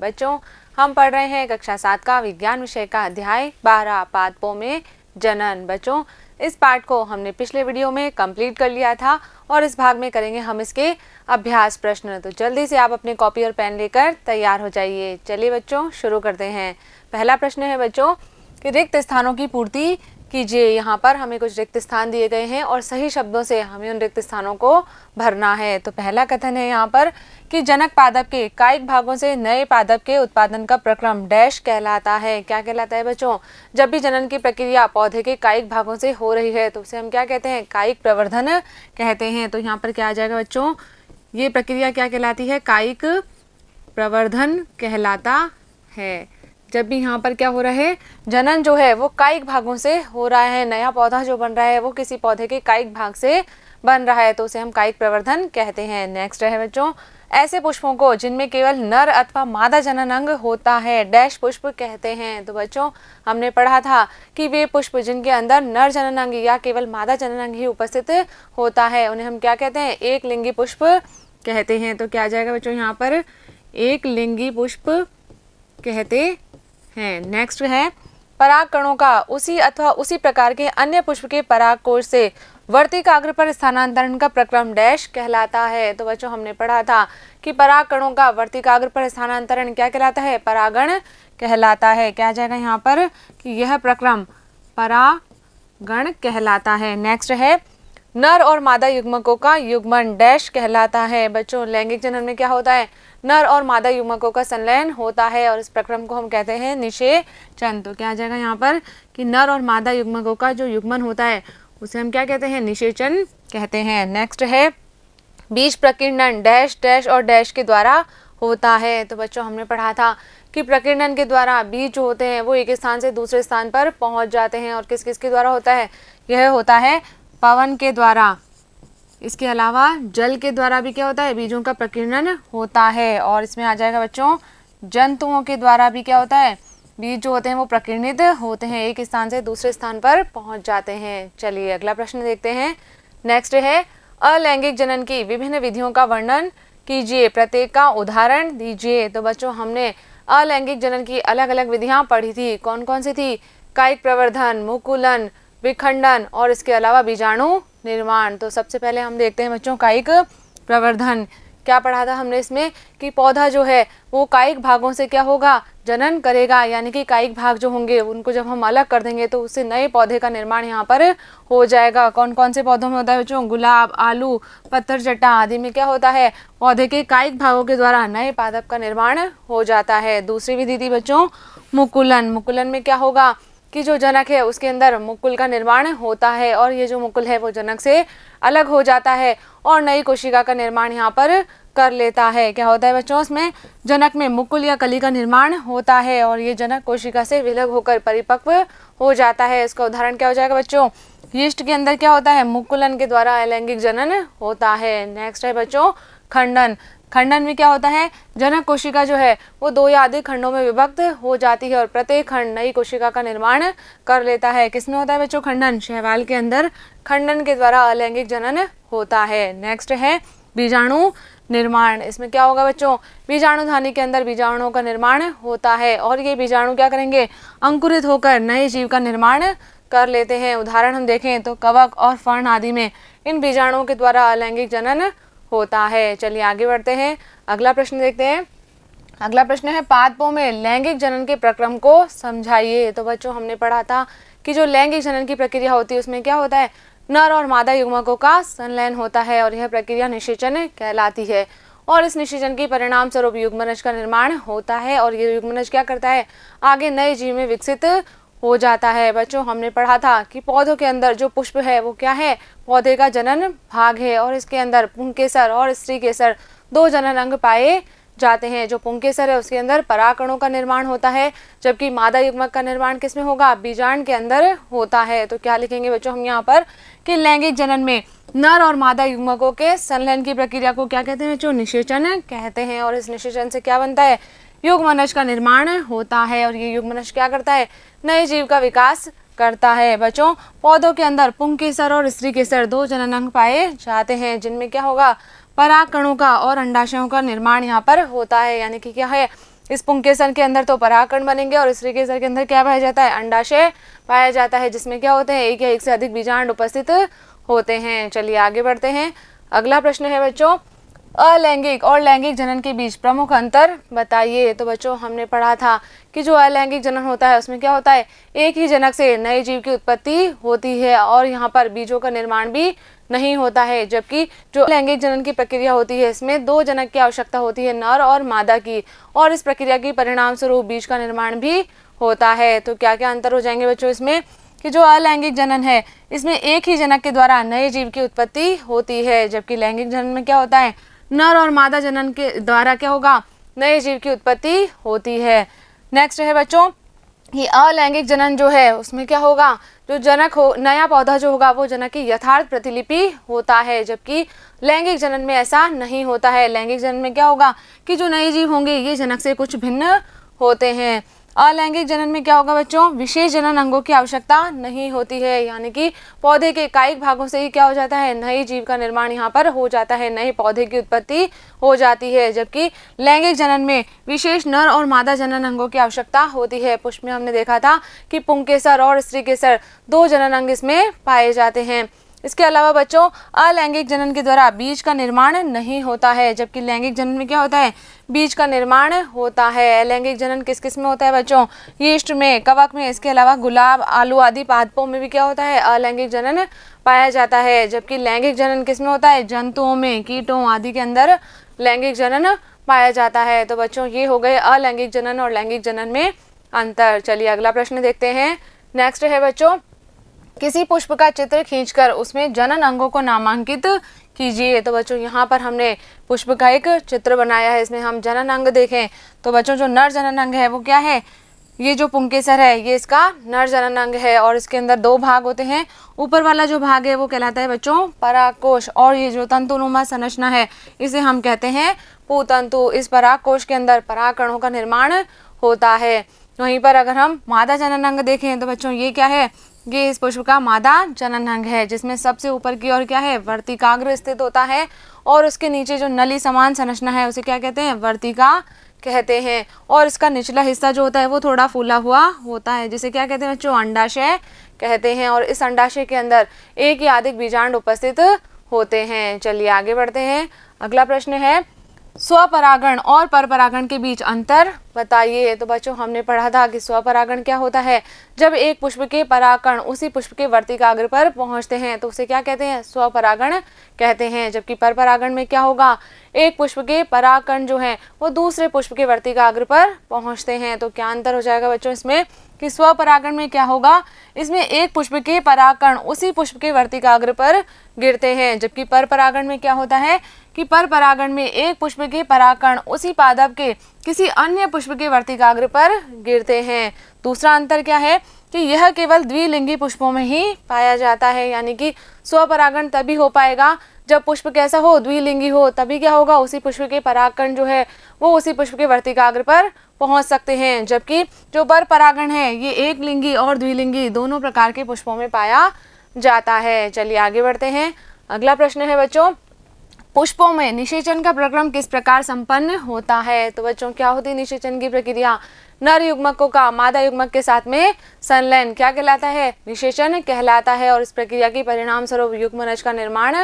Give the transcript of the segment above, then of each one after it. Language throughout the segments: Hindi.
बच्चों हम पढ़ रहे हैं कक्षा सात का विज्ञान विषय का अध्याय बारह पादपों में जनन बच्चों इस पार्ट को हमने पिछले वीडियो में कंप्लीट कर लिया था और इस भाग में करेंगे हम इसके अभ्यास प्रश्न तो जल्दी से आप अपने कॉपी और पेन लेकर तैयार हो जाइए चलिए बच्चों शुरू करते हैं पहला प्रश्न है बच्चों कि रिक्त स्थानों की पूर्ति कीजिए यहाँ पर हमें कुछ रिक्त स्थान दिए गए हैं और सही शब्दों से हमें उन रिक्त स्थानों को भरना है तो पहला कथन है यहाँ पर कि जनक पादप के कायिक भागों से नए पादप के उत्पादन का प्रक्रम डैश कहलाता है क्या कहलाता है बच्चों जब भी जनन की प्रक्रिया पौधे के कायिक भागों से हो रही है तो उसे हम क्या कहते हैं कायिक प्रवर्धन कहते हैं तो यहाँ पर क्या आ जाएगा बच्चों ये प्रक्रिया क्या कहलाती है कायिक प्रवर्धन कहलाता है जब भी यहाँ पर क्या हो रहा है जनन जो है वो कायिक भागों से हो रहा है नया पौधा जो बन रहा है वो किसी पौधे के कायिक भाग से बन रहा है तो उसे हम कायिक प्रवर्धन कहते हैं नेक्स्ट है बच्चों ऐसे पुष्पों को जिनमें केवल नर अथवा मादा जनन अंग होता है डैश पुष्प कहते हैं तो बच्चों हमने पढ़ा था कि वे पुष्प जिनके अंदर नर जनन अंग या केवल मादा जनन अंग ही उपस्थित होता है उन्हें हम क्या कहते हैं एक लिंगी पुष्प कहते हैं तो क्या आ जाएगा बच्चों यहाँ पर एक लिंगी पुष्प कहते हैं नेक्स्ट है पराग कणों का उसी अथवा उसी प्रकार के अन्य पुष्प के पराग कोष से वर्तिकाग्र पर स्थानांतरण का प्रक्रम डैश कहलाता है तो बच्चों हमने पढ़ा था कि पराग कणों का वर्तिकाग्र पर स्थानांतरण क्या कहलाता है परागण कहलाता है क्या जाएगा यहाँ पर कि यह प्रक्रम परागण कहलाता है नेक्स्ट है नर और मादा युग्मकों का युग्मन डैश कहलाता है बच्चों लैंगिक जनन में क्या होता है नर और मादा युवकों का संलयन होता है और इस प्रक्रम को हम कहते हैं निशे चंद तो क्या आ जाएगा यहाँ पर कि नर और मादा युग्मकों का जो युग्मन होता है उसे हम क्या कहते हैं निशेचन कहते हैं नेक्स्ट है बीज प्रकीर्णन डैश डैश और डैश के द्वारा होता है तो बच्चों हमने पढ़ा था कि प्रकीर्णन के द्वारा बीज जो होते हैं वो एक स्थान से दूसरे स्थान पर पहुंच जाते हैं और किस किस के द्वारा होता है यह होता है पवन के द्वारा इसके अलावा जल के द्वारा भी क्या होता है बीजों का प्रकीर्णन होता है और इसमें आ जाएगा बच्चों जंतुओं के द्वारा भी क्या होता है बीज जो होते हैं वो प्रकीर्णित होते हैं एक स्थान से दूसरे स्थान पर पहुंच जाते हैं चलिए अगला प्रश्न देखते हैं नेक्स्ट है अलैंगिक जनन की विभिन्न विधियों का वर्णन कीजिए प्रत्येक का उदाहरण दीजिए तो बच्चों हमने अलैंगिक जनन की अलग अलग विधियां पढ़ी थी कौन कौन सी थी कायिक प्रवर्धन मुकुलन विखंडन और इसके अलावा बीजाणु निर्माण तो सबसे पहले हम देखते हैं बच्चों कायिक प्रवर्धन क्या पढ़ा था हमने इसमें कि पौधा जो है वो कायिक भागों से क्या होगा जनन करेगा यानी कि कायिक भाग जो होंगे उनको जब हम अलग कर देंगे तो उससे नए पौधे का निर्माण यहाँ पर हो जाएगा कौन कौन से पौधों में होता है बच्चों गुलाब आलू पत्थर चट्टा आदि में क्या होता है पौधे के कायिक भागों के द्वारा नए पादप का निर्माण हो जाता है दूसरी विधि थी बच्चों मुकुलन मुकुलन में क्या होगा की जो जनक है उसके अंदर मुकुल का निर्माण होता है और ये जो मुकुल है वो जनक से अलग हो जाता है और नई कोशिका का निर्माण यहाँ पर कर लेता है क्या होता है बच्चों उसमें जनक में मुकुल या कली का निर्माण होता है और ये जनक कोशिका से विलग होकर परिपक्व हो जाता है इसका उदाहरण क्या हो जाएगा बच्चों यीस्ट के अंदर क्या होता है मुकुलन के द्वारा अलैंगिक जनन होता है नेक्स्ट है बच्चों खंडन खंडन में क्या होता है जनक कोशिका जो है वो दो या अधिक खंडों में विभक्त हो जाती है और प्रत्येक खंड नई कोशिका का निर्माण कर लेता है किसमें होता है बच्चों खंडन शहवाल के अंदर खंडन के द्वारा अलैंगिक जनन होता है नेक्स्ट है बीजाणु निर्माण इसमें क्या होगा बच्चों बीजाणु धानी के अंदर बीजाणुओं का निर्माण होता है और ये बीजाणु क्या करेंगे अंकुरित होकर नए जीव का निर्माण कर लेते हैं उदाहरण हम देखें तो कवक और फर्ण आदि में इन बीजाणुओं के द्वारा अलैंगिक जनन होता है चलिए आगे बढ़ते हैं अगला प्रश्न देखते हैं अगला प्रश्न है पादपों में लैंगिक जनन के प्रक्रम को समझाइए तो बच्चों हमने पढ़ा था कि जो लैंगिक जनन की प्रक्रिया होती है उसमें क्या होता है नर और मादा युग्मकों का संलयन होता है और यह प्रक्रिया निषेचन कहलाती है और इस निषेचन के परिणाम स्वरूप युग्मनज का निर्माण होता है और ये युग्मनज क्या करता है आगे नए जीव में विकसित हो जाता है बच्चों हमने पढ़ा था कि पौधों के अंदर जो पुष्प है वो क्या है पौधे का जनन भाग है और इसके अंदर पुंकेसर और स्त्री केसर दो जनन अंग पाए जाते हैं जो पुंकेसर है उसके अंदर पराकणों का निर्माण होता है जबकि मादा युग्मक का निर्माण किसमें होगा बीजाण के अंदर होता है तो क्या लिखेंगे बच्चों हम यहाँ पर कि लैंगिक जनन में नर और मादा युग्मकों के संलयन की प्रक्रिया को क्या कहते हैं बच्चों निषेचन कहते हैं और इस निषेचन से क्या बनता है युग्मनज का निर्माण होता है और ये युग्मनज क्या करता है नए जीव का विकास करता है बच्चों पौधों के अंदर पुंग केसर और स्त्री केसर दो जनन अंग पाए जाते हैं जिनमें क्या होगा पराकणों का और अंडाशयों का निर्माण यहाँ पर होता है यानी कि क्या है इस पुंकेसर के अंदर तो पराकण बनेंगे और स्त्री केसर के अंदर क्या पाया जाता है अंडाशय पाया जाता है जिसमें क्या होते हैं एक या एक से अधिक बीजांड उपस्थित होते हैं चलिए आगे बढ़ते हैं अगला प्रश्न है बच्चों अलैंगिक और लैंगिक जनन के बीच प्रमुख अंतर बताइए तो बच्चों हमने पढ़ा था कि जो अलैंगिक जनन होता है उसमें क्या होता है एक ही जनक से नए जीव की उत्पत्ति होती है और यहाँ पर बीजों का निर्माण भी नहीं होता है जबकि जो लैंगिक जनन की प्रक्रिया होती है इसमें दो जनक की आवश्यकता होती है नर और मादा की और इस प्रक्रिया के परिणाम स्वरूप बीज का निर्माण भी होता है तो क्या क्या अंतर हो जाएंगे बच्चों इसमें कि जो अलैंगिक जनन है इसमें एक ही जनक के द्वारा नए जीव की उत्पत्ति होती है जबकि लैंगिक जनन में क्या होता है नर और मादा जनन के द्वारा क्या होगा नए जीव की उत्पत्ति होती है नेक्स्ट है बच्चों ये अलैंगिक जनन जो है उसमें क्या होगा जो जनक हो नया पौधा जो होगा वो जनक की यथार्थ प्रतिलिपि होता है जबकि लैंगिक जनन में ऐसा नहीं होता है लैंगिक जनन में क्या होगा कि जो नए जीव होंगे ये जनक से कुछ भिन्न होते हैं अलैंगिक जनन में क्या होगा बच्चों विशेष जनन अंगों की आवश्यकता नहीं होती है यानी कि पौधे के कायिक भागों से ही क्या हो जाता है नए जीव का निर्माण यहाँ पर हो जाता है नए पौधे की उत्पत्ति हो जाती है जबकि लैंगिक जनन में विशेष नर और मादा जनन अंगों की आवश्यकता होती है पुष्प में हमने देखा था कि पुंकेसर और स्त्री केसर दो जनन अंग इसमें पाए जाते हैं इसके अलावा बच्चों अलैंगिक जनन के द्वारा बीज का निर्माण नहीं होता है जबकि लैंगिक जनन में क्या होता है बीज का निर्माण होता है अलैंगिक जनन किस किस में होता है बच्चों यीस्ट में कवक में इसके अलावा गुलाब आलू आदि पादपों में भी क्या होता है अलैंगिक जनन पाया जाता है जबकि लैंगिक जनन किस में होता है जंतुओं में कीटों आदि के अंदर लैंगिक जनन पाया जाता है तो बच्चों ये हो गए अलैंगिक जनन और लैंगिक जनन में अंतर चलिए अगला प्रश्न देखते हैं नेक्स्ट है बच्चों किसी पुष्प का चित्र खींचकर उसमें जनन अंगों को नामांकित कीजिए तो बच्चों यहाँ पर हमने पुष्प का एक चित्र बनाया है इसमें हम जनन अंग देखें तो बच्चों जो नर जनन अंग है वो क्या है ये जो पुंकेसर है ये इसका नर जनन अंग है और इसके अंदर दो भाग होते हैं ऊपर वाला जो भाग है वो कहलाता है बच्चों पराकोश और ये जो तंतुनुमा संरचना है इसे हम कहते हैं पुतंतु इस पराकोश के अंदर पराकणों का निर्माण होता है वहीं पर अगर हम मादा जनन अंग देखें तो बच्चों ये क्या है ये इस पुष्प का मादा जनन अंग है जिसमें सबसे ऊपर की ओर क्या है वर्तिकाग्र स्थित होता है और उसके नीचे जो नली समान संरचना है उसे क्या कहते हैं वर्तिका कहते हैं और इसका निचला हिस्सा जो होता है वो थोड़ा फूला हुआ होता है जिसे क्या कहते हैं बच्चों अंडाशय कहते हैं और इस अंडाशय के अंदर एक या अधिक बीजांड उपस्थित होते हैं चलिए आगे बढ़ते हैं अगला प्रश्न है स्वपरागण और परपरागण के बीच अंतर बताइए तो बच्चों हमने पढ़ा था कि स्वपरागण क्या होता है जब एक पुष्प के परागण उसी पुष्प के वर्तिकाग्र पर पहुंचते हैं तो उसे क्या कहते हैं स्वपरागण कहते हैं जबकि परपरागण में क्या होगा एक पुष्प के परागण जो है वो दूसरे पुष्प के वर्तिकाग्र पर पहुंचते हैं तो क्या अंतर हो जाएगा बच्चों इसमें कि स्वपरागण में क्या होगा इसमें एक पुष्प के परागण उसी पुष्प के वर्तिकाग्र पर गिरते हैं जबकि पर परागण में क्या होता है कि पर परागण में एक पुष्प के परागण उसी पादप के किसी अन्य पुष्प के वर्तिकाग्र पर गिरते हैं दूसरा अंतर क्या है कि यह केवल द्विलिंगी पुष्पों में ही पाया जाता है यानी कि स्वपरागण तभी हो पाएगा जब पुष्प कैसा हो द्विलिंगी हो तभी क्या होगा उसी पुष्प के परागण जो है वो उसी पुष्प के वर्तिकाग्र पर पहुंच सकते हैं जबकि जो बर परागण है ये एक लिंगी और द्विलिंगी दोनों प्रकार के पुष्पों में पाया जाता है चलिए आगे बढ़ते हैं अगला प्रश्न है बच्चों पुष्पों में निषेचन का प्रक्रम किस प्रकार संपन्न होता है तो बच्चों क्या होती है निषेचन की प्रक्रिया नर युग्मकों का मादा युग्मक के साथ में संलयन क्या कहलाता है निषेचन कहलाता है और इस प्रक्रिया के परिणाम स्वरूप युग्म युग्मनज का निर्माण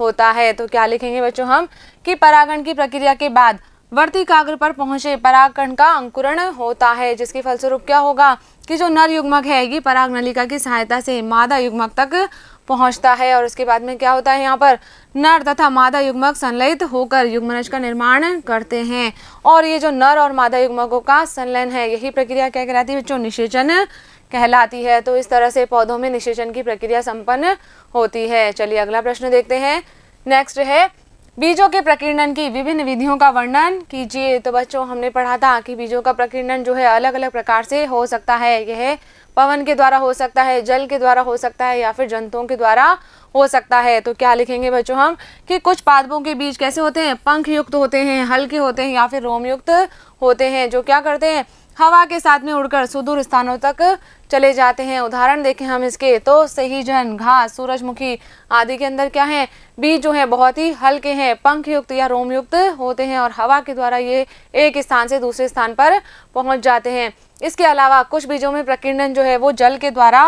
होता है तो क्या लिखेंगे बच्चों हम कि परागण की प्रक्रिया के बाद वर्तिकाग्र पर पहुंचे परागण का अंकुरण होता है जिसके फलस्वरूप क्या होगा कि जो नर युग्मक है ये पराग नलिका की सहायता से मादा युग्मक तक पहुंचता है और उसके बाद में क्या होता है यहाँ पर नर तथा मादा युग्मक संलयित होकर युग्मनज का निर्माण करते हैं और ये जो नर और मादा युग्मकों का संलयन है यही प्रक्रिया क्या कहलाती है जो निषेचन कहलाती है तो इस तरह से पौधों में निषेचन की प्रक्रिया संपन्न होती है चलिए अगला प्रश्न देखते हैं नेक्स्ट है बीजों के प्रकीर्णन की विभिन्न विधियों का वर्णन कीजिए तो बच्चों हमने पढ़ा था कि बीजों का प्रकीर्णन जो है अलग अलग प्रकार से हो सकता है यह पवन के द्वारा हो सकता है जल के द्वारा हो सकता है या फिर जंतुओं के द्वारा हो सकता है तो क्या लिखेंगे बच्चों हम कि कुछ पादपों के बीज कैसे होते हैं पंख युक्त होते हैं हल्के होते हैं या फिर रोमयुक्त होते हैं जो क्या करते हैं हवा के साथ में उड़कर सुदूर स्थानों तक चले जाते हैं उदाहरण देखें हम इसके तो सही जन घास सूरजमुखी आदि के अंदर क्या है बीज जो है बहुत ही हल्के हैं पंख युक्त या रोमयुक्त होते हैं और हवा के द्वारा ये एक स्थान से दूसरे स्थान पर पहुंच जाते हैं इसके अलावा कुछ बीजों में प्रकीर्णन जो है वो जल के द्वारा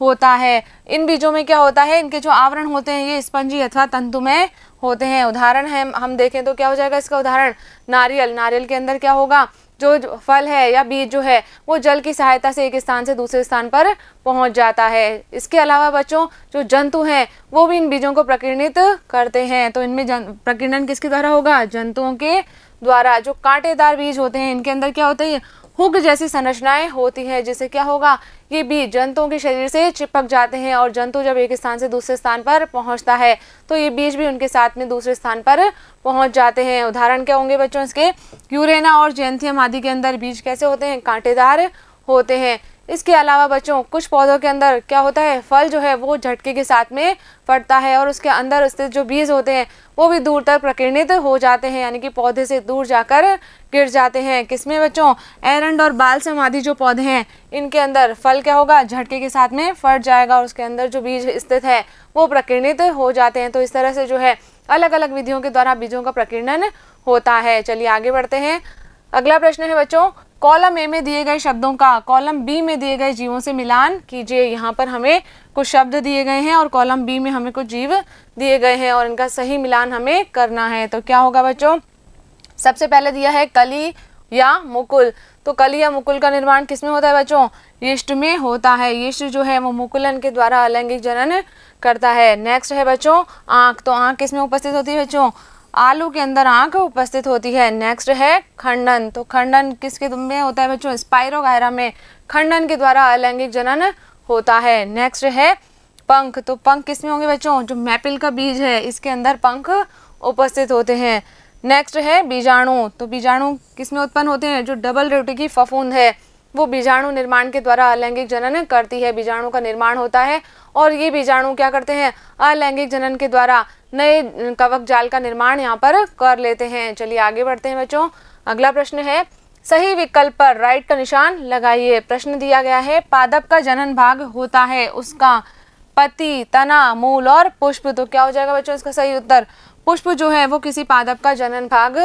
होता है इन बीजों में क्या होता है इनके जो आवरण होते हैं ये स्पंजी अथवा तंतु में होते हैं उदाहरण है हम देखें तो क्या हो जाएगा इसका उदाहरण नारियल नारियल के अंदर क्या होगा जो फल है या बीज जो है वो जल की सहायता से एक स्थान से दूसरे स्थान पर पहुंच जाता है इसके अलावा बच्चों जो जंतु हैं वो भी इन बीजों को प्रकीर्णित करते हैं तो इनमें प्रकीर्णन किसके द्वारा होगा जंतुओं के द्वारा जो कांटेदार बीज होते हैं इनके अंदर क्या होता है हुग जैसी संरचनाएं होती हैं जिससे क्या होगा ये बीज जंतुओं के शरीर से चिपक जाते हैं और जंतु जब एक स्थान से दूसरे स्थान पर पहुंचता है तो ये बीज भी उनके साथ में दूसरे स्थान पर पहुंच जाते हैं उदाहरण क्या होंगे बच्चों इसके यूरेना और जेंथियम आदि के अंदर बीज कैसे होते हैं कांटेदार होते हैं इसके अलावा बच्चों कुछ पौधों के अंदर क्या होता है फल जो है वो झटके के साथ में फटता है और उसके अंदर स्थित जो बीज होते हैं वो भी दूर तक प्रकीर्णित हो जाते हैं यानी कि पौधे से दूर जाकर गिर जाते हैं किसमें बच्चों एरंड और बाल समाधि जो पौधे हैं इनके अंदर फल क्या होगा झटके के साथ में फट जाएगा और उसके अंदर जो बीज स्थित है वो प्रकीर्णित हो जाते हैं तो इस तरह से जो है अलग अलग विधियों के द्वारा बीजों का प्रकीर्णन होता है चलिए आगे बढ़ते हैं अगला प्रश्न है बच्चों कॉलम ए में दिए गए शब्दों का कॉलम बी में दिए गए जीवों से मिलान कीजिए यहाँ पर हमें कुछ शब्द दिए गए हैं और कॉलम बी में हमें कुछ जीव दिए गए हैं और इनका सही मिलान हमें करना है तो क्या होगा बच्चों सबसे पहले दिया है कली या मुकुल तो कली या मुकुल का निर्माण किसमें होता है बच्चों यष्ट में होता है यष्ट जो है वो मुकुलन के द्वारा अलैंगिक जनन करता है नेक्स्ट है बच्चों आँख तो आँख किसमें उपस्थित होती है बच्चों आलू के अंदर आंख उपस्थित होती है नेक्स्ट है खंडन तो खंडन किसके में होता है बच्चों स्पायरोगायरा में खंडन के द्वारा अलैंगिक जनन होता है नेक्स्ट है पंख तो पंख किसमें होंगे बच्चों जो मैपिल का बीज है इसके अंदर पंख उपस्थित होते हैं नेक्स्ट है बीजाणु तो बीजाणु किसमें उत्पन्न होते हैं जो डबल रोटी की फफूंद है वो बीजाणु निर्माण के द्वारा अलैंगिक जनन करती है बीजाणु का निर्माण होता है और ये बीजाणु क्या करते हैं अलैंगिक जनन के द्वारा नए कवक जाल का निर्माण यहाँ पर कर लेते हैं चलिए आगे बढ़ते हैं बच्चों अगला प्रश्न है सही विकल्प पर राइट का निशान लगाइए प्रश्न दिया गया है पादप का जनन भाग होता है उसका पति तना मूल और पुष्प तो क्या हो जाएगा बच्चों इसका सही उत्तर पुष्प जो है वो किसी पादप का जनन भाग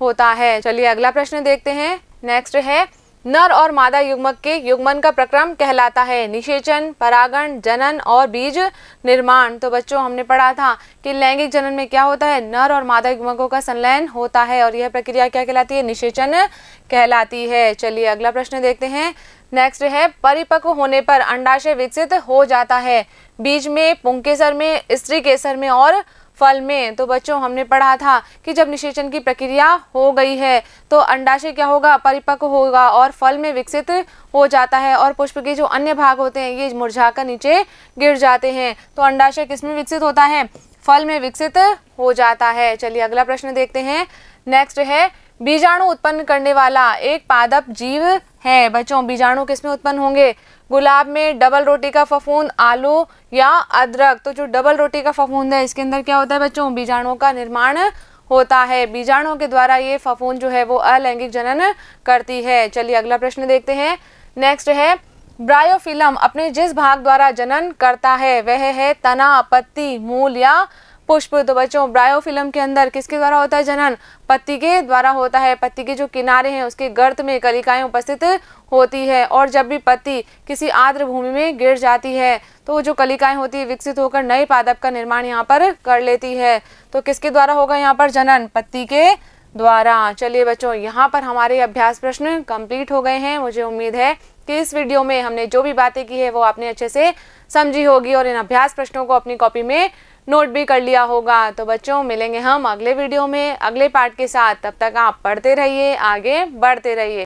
होता है चलिए अगला प्रश्न देखते हैं नेक्स्ट है नर और मादा युग्मक के युग्मन का प्रक्रम कहलाता है निषेचन परागण जनन और बीज निर्माण तो बच्चों हमने पढ़ा था कि लैंगिक जनन में क्या होता है नर और मादा युग्मकों का संलयन होता है और यह प्रक्रिया क्या कहलाती है निषेचन कहलाती है चलिए अगला प्रश्न देखते हैं नेक्स्ट है परिपक्व होने पर अंडाशय विकसित हो जाता है बीज में पुंकेसर में स्त्री केसर में और फल में तो बच्चों हमने पढ़ा था कि जब निषेचन की प्रक्रिया हो गई है तो अंडाशय क्या होगा परिपक्व होगा और फल में विकसित हो जाता है और पुष्प के जो अन्य भाग होते हैं ये मुरझाकर नीचे गिर जाते हैं तो अंडाशय किसमें विकसित होता है फल में विकसित हो जाता है चलिए अगला प्रश्न देखते हैं नेक्स्ट है बीजाणु उत्पन्न करने वाला एक पादप जीव है बच्चों बीजाणु किसमें उत्पन्न होंगे गुलाब में डबल रोटी का फफूंद आलू या अदरक तो जो डबल रोटी का फफूंद है इसके अंदर क्या होता है बच्चों बीजाणुओं का निर्माण होता है बीजाणुओं के द्वारा ये फफूंद जो है वो अलैंगिक जनन करती है चलिए अगला प्रश्न देखते हैं नेक्स्ट है ब्रायोफिलम अपने जिस भाग द्वारा जनन करता है वह है तना पत्ती मूल या पुष्प तो बच्चों ब्रायो फिल्म के अंदर किसके द्वारा होता है जनन पत्ती के द्वारा होता है पत्ती के जो किनारे हैं उसके गर्त में कलिकाएं उपस्थित होती है और जब भी पत्ती किसी आर्द्र भूमि में गिर जाती है तो वो जो कलिकाएं होती है विकसित होकर नए पादप का निर्माण यहाँ पर कर लेती है तो किसके द्वारा होगा यहाँ पर जनन पत्ती के द्वारा चलिए बच्चों यहाँ पर हमारे अभ्यास प्रश्न कंप्लीट हो गए हैं मुझे उम्मीद है कि इस वीडियो में हमने जो भी बातें की है वो आपने अच्छे से समझी होगी और इन अभ्यास प्रश्नों को अपनी कॉपी में नोट भी कर लिया होगा तो बच्चों मिलेंगे हम अगले वीडियो में अगले पार्ट के साथ तब तक आप पढ़ते रहिए आगे बढ़ते रहिए